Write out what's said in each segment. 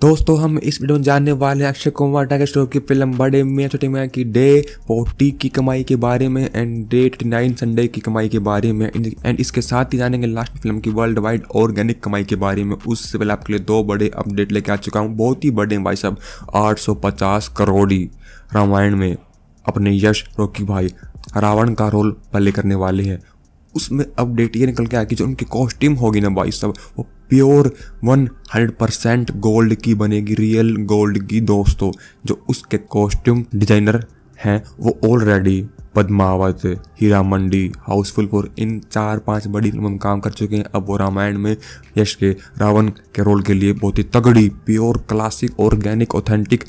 दोस्तों हम इस वीडियो में जानने वाले हैं अक्षय कुमार टाइगर श्रॉफ की फिल्म बड़े मियाँ छोटे मियाँ की डे फोर्टी की कमाई के बारे में and day thirty nine Sunday की कमाई के बारे में एंड इसके साथ ही जानेंगे लास्ट फिल्म की वर्ल्ड वाइड ऑर्गेनिक कमाई के बारे में उससे पहले आपके लिए दो बड़े अपडेट लेके आ चुका हूँ बहुत ही बड़े भाई साहब आठ करोड़ी रामायण में अपने यश रोकी भाई रावण का रोल प्ले करने वाले हैं उसमें अपडेट ये निकल के आया कि जो उनकी कॉस्ट्यूम होगी ना भाई सब वो प्योर 100 परसेंट गोल्ड की बनेगी रियल गोल्ड की दोस्तों जो उसके कॉस्ट्यूम डिजाइनर हैं वो already Padmaavat Heera Mandi Housefull four इन चार पांच बड़ी फिल्मों में काम कर चुके हैं अब वो रामायण में यश के रावण के रोल के लिए बहुत ही तगड़ी pure classic organic authentic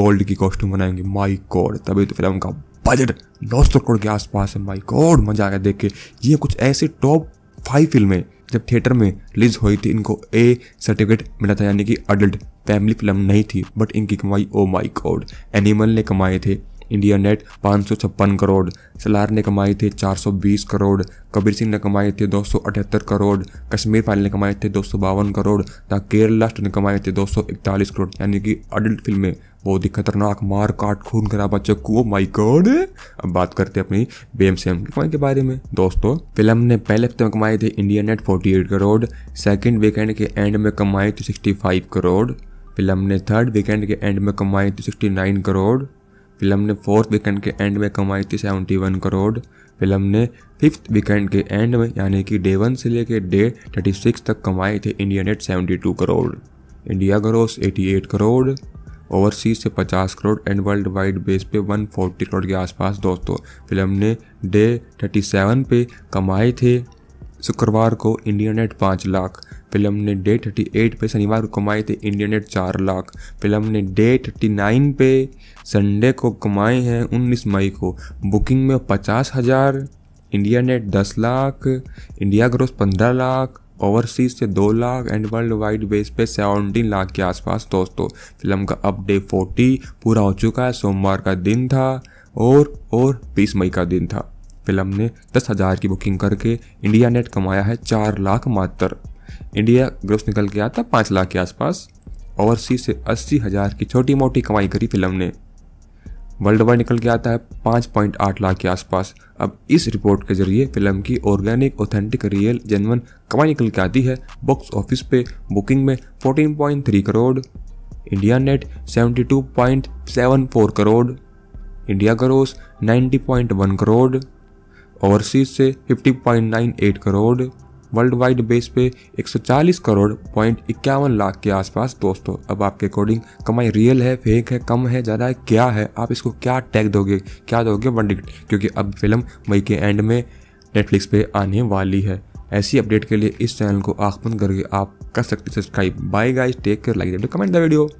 gold की कॉस्ट्यूम बनाएंगे माई गॉड तभी तो फिल्म का बजट नौ सौ करोड़ के आसपास है माई गॉड मजा आ गया देख के ये कुछ ऐसे टॉप फाइव फिल्में जब थिएटर में रिलीज हुई थी इनको ए सर्टिफिकेट मिला था यानी कि अडल्ट फैमिली फिल्म नहीं थी बट इनकी कमाई ओ माई गॉड एनिमल ने कमाए थे इंडिया नेट पाँच करोड़ सलार ने कमाए थे 420 करोड़ कबीर सिंह ने कमाए थे दो करोड़ कश्मीर फाइल ने कमाए थे दो करोड़ द केरला ने कमाए थे दो करोड़ यानी कि अडल्ट फिल्में बहुत ही खतरनाक मार काट खून खराब चक्कू माई oh गॉड अब बात करते हैं अपनी बेम सेम के बारे में दोस्तों फिल्म ने पहले हफ्ते में कमाए थे India net 48 crore second weekend के एंड में कमाए थे 65 करोड़ फिल्म ने थर्ड वीकेंड के एंड में कमाए थे 69 करोड़ फिल्म ने फोर्थ वीकेंड के एंड में कमाई थी सेवेंटी वन करोड़ फिल्म ने फिफ्थ वीकेंड के एंड में यानी कि डे वन से लेकर डे थर्टी सिक्स तक कमाए थे India net seventy two crore India gross eighty eight crore overseas से पचास crore and worldwide base पे वन फोर्टी करोड़ के आसपास दोस्तों फिल्म ने डे थर्टी सेवन पे कमाए थे शुक्रवार को इंडिया नेट पाँच लाख फिल्म ने डे थर्टी एट पर शनिवार को कमाए थे इंडिया ने चार लाख फिल्म ने डे थर्टी नाइन पे संडे को कमाए हैं उन्नीस मई को बुकिंग में पचास हज़ार इंडिया नेट दस लाख इंडिया ग्रोस पंद्रह लाख ओवरसीज से दो lakh and worldwide base पे सेवनटीन लाख के आसपास दोस्तों फिल्म का अपडे फोर्टी पूरा हो चुका है सोमवार का दिन था और और बीस मई का दिन था फिल्म ने दस हज़ार की बुकिंग करके इंडिया नेट कमाया है चार लाख मात्र इंडिया ग्रोस निकल के आता पाँच लाख के आसपास ओवरसीज से अस्सी हज़ार की छोटी मोटी कमाई करी फिल्म ने वर्ल्ड वाइड निकल के आता है पाँच पॉइंट आठ लाख के आसपास अब इस रिपोर्ट के जरिए फिल्म की ऑर्गेनिक ऑथेंटिक रियल जेनवन कमाई निकल के आती है बॉक्स ऑफिस पे बुकिंग में three crore India net four crore India gross one crore overseas से 50.98 करोड़ वर्ल्ड वाइड बेस पे 140 करोड़ पॉइंट इक्यावन लाख के आसपास दोस्तों अब आपके अकॉर्डिंग कमाई रियल है फेक है कम है ज़्यादा है क्या है आप इसको क्या टैग दोगे क्या दोगे वन वर्डिक्ट क्योंकि अब फिल्म मई के एंड में नेटफ्लिक्स पे आने वाली है ऐसी अपडेट के लिए इस चैनल को आंख बंद करके आप कर सकते subscribe bye guys take care like comment the video